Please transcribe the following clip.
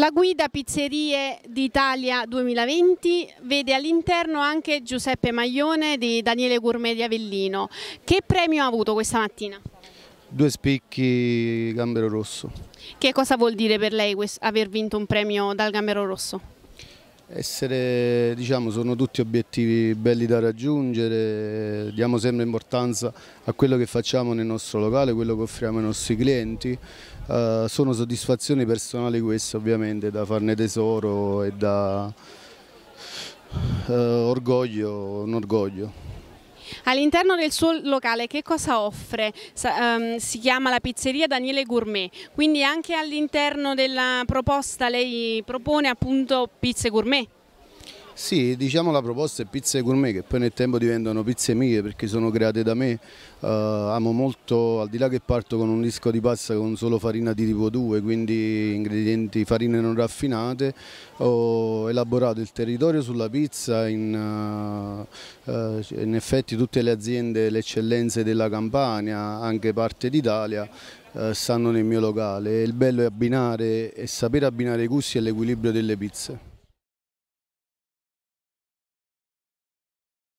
La guida Pizzerie d'Italia 2020 vede all'interno anche Giuseppe Maglione di Daniele Gourmet di Avellino. Che premio ha avuto questa mattina? Due spicchi Gambero Rosso. Che cosa vuol dire per lei aver vinto un premio dal Gambero Rosso? essere, diciamo, sono tutti obiettivi belli da raggiungere, diamo sempre importanza a quello che facciamo nel nostro locale, quello che offriamo ai nostri clienti, eh, sono soddisfazioni personali queste ovviamente da farne tesoro e da eh, orgoglio, un orgoglio. All'interno del suo locale che cosa offre? Ehm, si chiama la pizzeria Daniele Gourmet, quindi anche all'interno della proposta lei propone appunto pizze gourmet? Sì, diciamo la proposta è pizze gourmet che poi nel tempo diventano pizze mie perché sono create da me, uh, amo molto, al di là che parto con un disco di pasta con solo farina di tipo 2, quindi ingredienti, farine non raffinate, ho elaborato il territorio sulla pizza, in, uh, uh, in effetti tutte le aziende, le eccellenze della Campania, anche parte d'Italia, stanno nel mio locale, il bello è abbinare e sapere abbinare i gusti e l'equilibrio delle pizze.